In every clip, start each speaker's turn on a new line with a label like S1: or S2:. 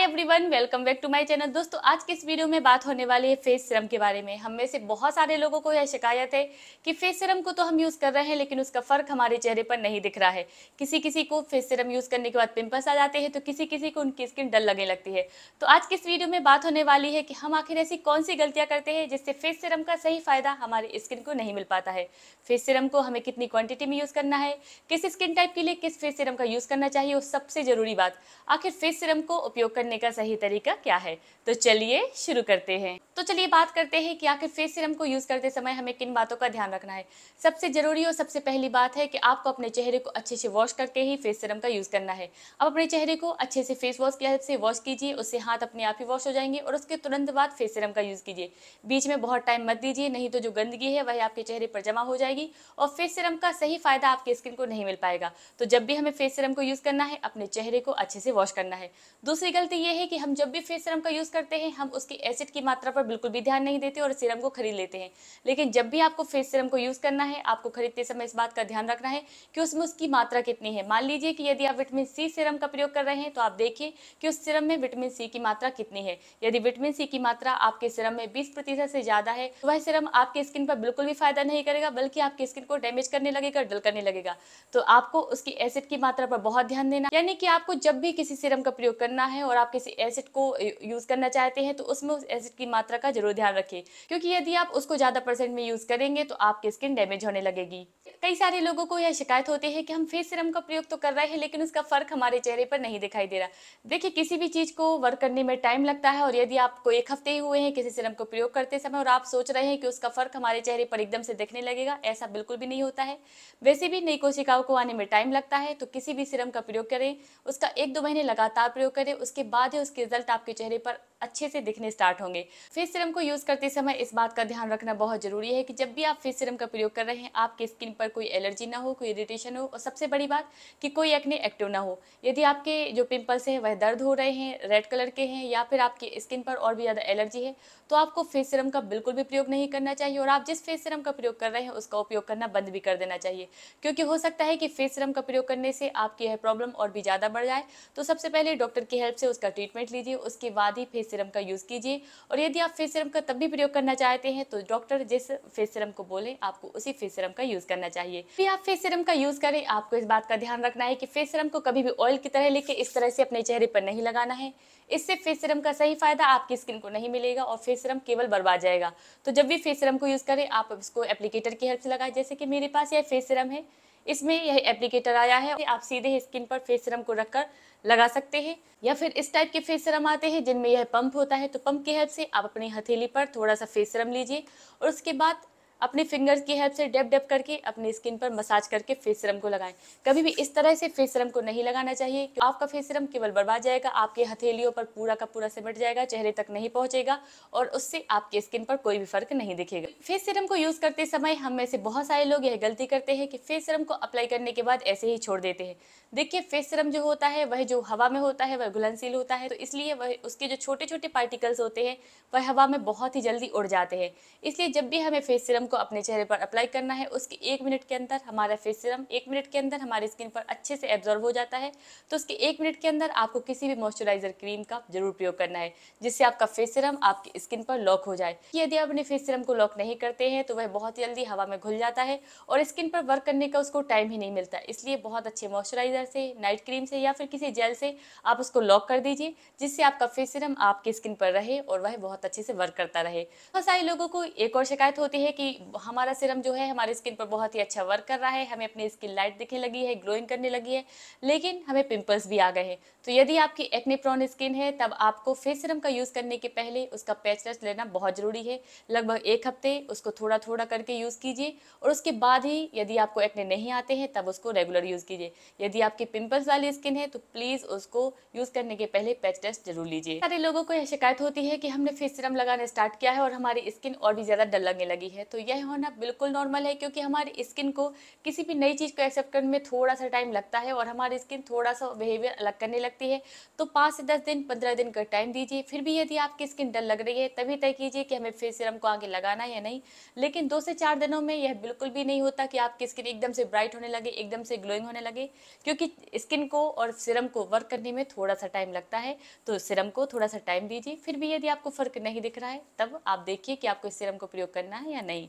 S1: hi everyone welcome back to my channel दोस्तों आज के इस वीडियो में बात होने वाली है फेस सिरम के बारे में हम में से बहुत सारे लोगों को यह शिकायत है कि फेस सिरम को तो हम यूज़ कर रहे हैं लेकिन उसका फ़र्क हमारे चेहरे पर नहीं दिख रहा है किसी किसी को फेस सिरम यूज़ करने के बाद पिम्पल्स आ जाते हैं तो किसी किसी को उनकी स्किन डल लगने लगती है तो आज की इस वीडियो में बात होने वाली है कि हम आखिर ऐसी कौन सी गलतियाँ करते हैं जिससे फेस सिरम का सही फ़ायदा हमारी स्किन को नहीं मिल पाता है फेस सिरम को हमें कितनी क्वान्टिटी में यूज़ करना है किस स्किन टाइप के लिए किस फेस सिरम का यूज़ करना चाहिए वो सबसे ज़रूरी बात आखिर फेस सिरम को उपयोग करना करने का सही तरीका क्या है तो चलिए शुरू करते हैं तो चलिए बात करते हैं कि आखिर फेस सीरम को यूज़ करते समय हमें किन बातों का ध्यान रखना है सबसे ज़रूरी और सबसे पहली बात है कि आपको अपने चेहरे को अच्छे से वॉश करके ही फेस सीरम का यूज़ करना है अब अपने चेहरे को अच्छे से फेस वॉश की हेल्प से वॉश कीजिए उससे हाथ अपने आप ही वॉश हो जाएंगे और उसके तुरंत बाद फेस सीरम का यूज़ कीजिए बीच में बहुत टाइम मत दीजिए नहीं तो जो गंदगी है वह आपके चेहरे पर जमा हो जाएगी और फेस सीरम का सही फ़ायदा आपकी स्किन को नहीं मिल पाएगा तो जब भी हमें फेस सीरम को यूज़ करना है अपने चेहरे को अच्छे से वॉश करना है दूसरी गलती गलती तो ये है कि हम जब भी फेस सीरम का यूज़ करते हैं हम उसकी एसिड की मात्रा पर बिल्कुल भी ध्यान नहीं देते और सीरम को खरीद लेते हैं लेकिन जब भी आपको फेस सीरम को यूज़ करना है आपको खरीदते समय इस बात का ध्यान रखना है कि उसमें उसकी मात्रा कितनी है मान लीजिए कि यदि आप विटामिन सी सीरम का प्रयोग कर रहे हैं तो आप देखिए कि उस सीरम में विटामिन सी की मात्रा कितनी है यदि विटामिन सी की मात्रा आपके सीरम में बीस से ज़्यादा है तो वह सीरम आपकी स्किन पर बिल्कुल भी फायदा नहीं करेगा बल्कि आपकी स्किन को डैमेज करने लगेगा डल करने लगेगा तो आपको उसकी एसिड की मात्रा पर बहुत ध्यान देना यानी कि आपको जब भी किसी सीरम का प्रयोग करना है और आप किसी एसिड को यूज़ करना चाहते हैं तो उसमें उस एसिड की मात्रा का जरूर ध्यान रखें क्योंकि यदि आप उसको ज़्यादा परसेंट में यूज़ करेंगे तो आपकी स्किन डैमेज होने लगेगी कई सारे लोगों को यह शिकायत होती है कि हम फेस सिरम का प्रयोग तो कर रहे हैं लेकिन उसका फ़र्क हमारे चेहरे पर नहीं दिखाई दे रहा देखिए किसी भी चीज़ को वर्क करने में टाइम लगता है और यदि आपको एक हफ्ते ही हुए हैं किसी सिरम को प्रयोग करते समय और आप सोच रहे हैं कि उसका फ़र्क हमारे चेहरे पर एकदम से दिखने लगेगा ऐसा बिल्कुल भी नहीं होता है वैसे भी नई कोशिकाओं को आने में टाइम लगता है तो किसी भी सिरम का प्रयोग करें उसका एक दो महीने लगातार प्रयोग करें उसके बाद ही उसके रिजल्ट आपके चेहरे पर अच्छे से दिखने स्टार्ट होंगे फेस सिरम को यूज़ करते समय इस बात का ध्यान रखना बहुत ज़रूरी है कि जब भी आप फेस सिरम का प्रयोग कर रहे हैं आपके स्किन पर कोई एलर्जी ना हो कोई इरिटेशन हो और सबसे बड़ी बात कि कोई एक्ने एक्टिव ना हो यदि आपके जो पिंपल्स हैं वह दर्द हो रहे हैं रेड कलर के हैं या फिर आपकी स्किन पर और भी ज़्यादा एलर्जी है तो आपको फेस सिरम का बिल्कुल भी प्रयोग नहीं करना चाहिए और आप जिस फेस सिरम का प्रयोग कर रहे हैं उसका उपयोग करना बंद भी कर देना चाहिए क्योंकि हो सकता है कि फेस सिरम का प्रयोग करने से आपकी यह प्रॉब्लम और भी ज़्यादा बढ़ जाए तो सबसे पहले डॉक्टर की हेल्प से उसका ट्रीटमेंट लीजिए उसके बाद ही फेस सीरम का यूज़ कीजिए और यदि आप फेस सीरम का तब भी प्रयोग करना चाहते हैं तो डॉक्टर जिस फेस सीरम को बोले आपको उसी फेस सीरम का यूज़ करना चाहिए फिर आप फेस सीरम का यूज़ करें आपको इस बात का ध्यान रखना है कि फेस सीरम को कभी भी ऑयल की तरह लेके इस तरह से अपने चेहरे पर नहीं लगाना है इससे फेस सीरम का सही फायदा आपकी स्किन को नहीं मिलेगा और फेस सीरम केवल बर्बाद जाएगा तो जब भी फेस सीरम को यूज़ करें आप उसको एप्लीकेटर की हेल्प से लगाएं जैसे कि मेरे पास यह फेस सीरम है इसमें यह एप्लीकेटर आया है आप सीधे स्किन पर फेस सिरम को रखकर लगा सकते हैं या फिर इस टाइप के फेस सिरम आते हैं जिनमें यह पंप होता है तो पंप की हेल्प से आप अपनी हथेली पर थोड़ा सा फेस सिरम लीजिए और उसके बाद अपने फिंगर्स की हेल्प से डेप डेप करके अपनी स्किन पर मसाज करके फेस सिरम को लगाएं कभी भी इस तरह से फेस सिरम को नहीं लगाना चाहिए आपका फेस सिरम केवल बर्बाद जाएगा आपके हथेलियों पर पूरा का पूरा सिमट जाएगा चेहरे तक नहीं पहुंचेगा और उससे आपके स्किन पर कोई भी फर्क नहीं दिखेगा फेस सिरम को यूज करते समय हम में से बहुत सारे लोग यह गलती करते हैं कि फेस सिरम को अप्लाई करने के बाद ऐसे ही छोड़ देते हैं देखिए फेस सिरम जो होता है वह जो हवा में होता है वह घुलनशील होता है तो इसलिए वह उसके जो छोटे छोटे पार्टिकल्स होते हैं वह हवा में बहुत ही जल्दी उड़ जाते हैं इसलिए जब भी हमें फेस सिरम को अपने चेहरे पर अप्लाई करना है उसके एक मिनट के अंदर हमारा फेस सीरम एक मिनट के अंदर हमारी स्किन पर अच्छे से एब्जॉर्व हो जाता है तो उसके एक मिनट के अंदर आपको किसी भी मॉइस्चराइजर क्रीम का जरूर प्रयोग करना है जिससे आपका फेस सीरम आपकी स्किन पर लॉक हो जाए यदि आप अपने फेस सीरम को लॉक नहीं करते हैं तो वह बहुत जल्दी हवा में घुल जाता है और स्किन पर वर्क करने का उसको टाइम ही नहीं मिलता इसलिए बहुत अच्छे मॉइस्चराइजर से नाइट क्रीम से या फिर किसी जेल से आप उसको लॉक कर दीजिए जिससे आपका फेस सीरम आपकी स्किन पर रहे और वह बहुत अच्छे से वर्क करता रहे बहुत तो सारे लोगों को एक और शिकायत होती है कि हमारा सिरम जो है हमारे स्किन पर बहुत ही अच्छा वर्क कर रहा है हमें अपनी स्किन लाइट दिखने लगी है ग्लोइंग करने लगी है लेकिन हमें पिंपल्स भी आ गए हैं तो यदि आपकी एक्ने प्रोन स्किन है तब आपको फेस सिरम का यूज़ करने के पहले उसका पैच टेस्ट लेना बहुत ज़रूरी है लगभग एक हफ्ते उसको थोड़ा थोड़ा करके यूज़ कीजिए और उसके बाद ही यदि आपको एक्ने नहीं आते हैं तब उसको रेगुलर यूज़ कीजिए यदि आपकी पिंपल्स वाली स्किन है तो प्लीज़ उसको यूज़ करने के पहले पैच टेस्ट जरूर लीजिए सारे लोगों को यह शिकायत होती है कि हमने फेस सिरम लगाना स्टार्ट किया है और हमारी स्किन और भी ज़्यादा डल लगने लगी है तो यह होना बिल्कुल नॉर्मल है क्योंकि हमारी स्किन को किसी भी नई चीज़ को एक्सेप्ट करने में थोड़ा सा टाइम लगता है और हमारी स्किन थोड़ा सा बिहेवियर अलग करने लगती है तो पाँच से दस दिन पंद्रह दिन का टाइम दीजिए फिर भी यदि आपकी स्किन डल लग रही है तभी तय कीजिए कि हमें फेस सीरम को आगे लगाना है या नहीं लेकिन दो से चार दिनों में यह बिल्कुल भी नहीं होता कि आपकी स्किन एकदम से ब्राइट होने लगे एकदम से ग्लोइंग होने लगे क्योंकि स्किन को और सिरम को वर्क करने में थोड़ा सा टाइम लगता है तो सिरम को थोड़ा सा टाइम दीजिए फिर भी यदि आपको फ़र्क नहीं दिख रहा है तब आप देखिए कि आपको इस सिरम को प्रयोग करना है या नहीं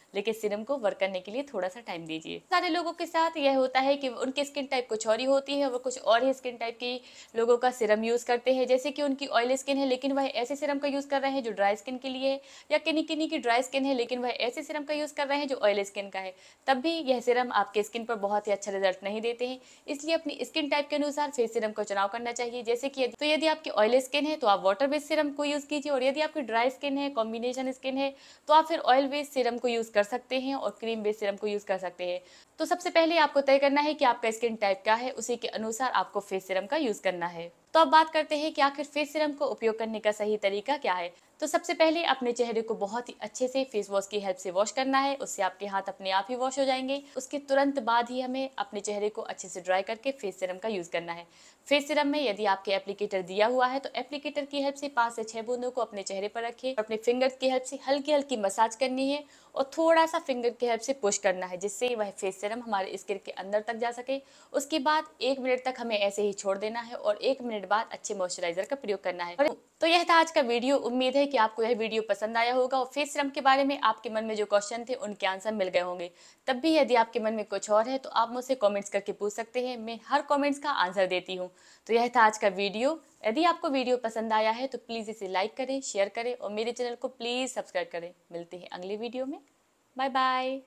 S1: लेकिन सीरम को वर्क करने के लिए थोड़ा सा टाइम दीजिए सारे लोगों के साथ यह होता है कि उनकी स्किन टाइप कुछ और ही होती है वो कुछ और ही स्किन टाइप की लोगों का सिरम यूज़ करते हैं जैसे कि उनकी ऑयली स्किन है लेकिन वह ऐसे सिरम का यूज़ कर रहे हैं जो ड्राई स्किन के लिए है या किन्नी किन्नी की ड्राई स्किन है लेकिन वह ऐसे सिरम का यूज़ कर रहे हैं जो ऑयली स्किन का है तब भी यह सिरम आपके स्किन पर बहुत ही अच्छा रिजल्ट नहीं देते हैं इसलिए अपनी स्किन टाइप के अनुसार फेस सिरम का चुनाव करना चाहिए जैसे कि तो यदि आपकी ऑयली स्किन है तो आप वाटर बेस्ड सिरम को यूज़ कीजिए और यदि आपकी ड्राई स्किन है कॉम्बिनेशन स्किन है तो आप फिर ऑयल बेस्ड सिरम को यूज़ कर सकते हैं और क्रीम बेस सिरम को यूज़ कर सकते हैं तो सबसे पहले आपको तय करना है कि आपका स्किन टाइप क्या है उसी के अनुसार आपको फेस सिरम का यूज़ करना है तो अब बात करते हैं कि आखिर फेस सीरम को उपयोग करने का सही तरीका क्या है तो सबसे पहले अपने चेहरे को बहुत ही अच्छे से फेस वॉश की हेल्प से वॉश करना है उससे आपके हाथ अपने आप ही वॉश हो जाएंगे उसके तुरंत बाद ही हमें अपने चेहरे को अच्छे से ड्राई करके फेस सीरम का यूज़ करना है फेस सीरम में यदि आपके एप्लीकेटर दिया हुआ है तो एप्लीकेटर की हेल्प से पाँच से छः बूंदों को अपने चेहरे पर रखें अपने फिंगर की हेल्प से हल्की हल्की मसाज करनी है और थोड़ा सा फिंगर की हेल्प से पुश करना है जिससे वह फेस सीरम हमारे स्किन के अंदर तक जा सके उसके बाद एक मिनट तक हमें ऐसे ही छोड़ देना है और एक मिनट मिनट बाद अच्छे मॉइस्चराइजर का प्रयोग करना है तो यह था आज का वीडियो उम्मीद है कि आपको यह वीडियो पसंद आया होगा और फेस सीरम के बारे में आपके मन में जो क्वेश्चन थे उनके आंसर मिल गए होंगे तब भी यदि आपके मन में कुछ और है तो आप मुझसे कमेंट्स करके पूछ सकते हैं मैं हर कमेंट्स का आंसर देती हूँ तो यह था आज का वीडियो यदि आपको वीडियो पसंद आया है तो प्लीज़ इसे लाइक करें शेयर करें और मेरे चैनल को प्लीज़ सब्सक्राइब करें मिलते हैं अगले वीडियो में बाय बाय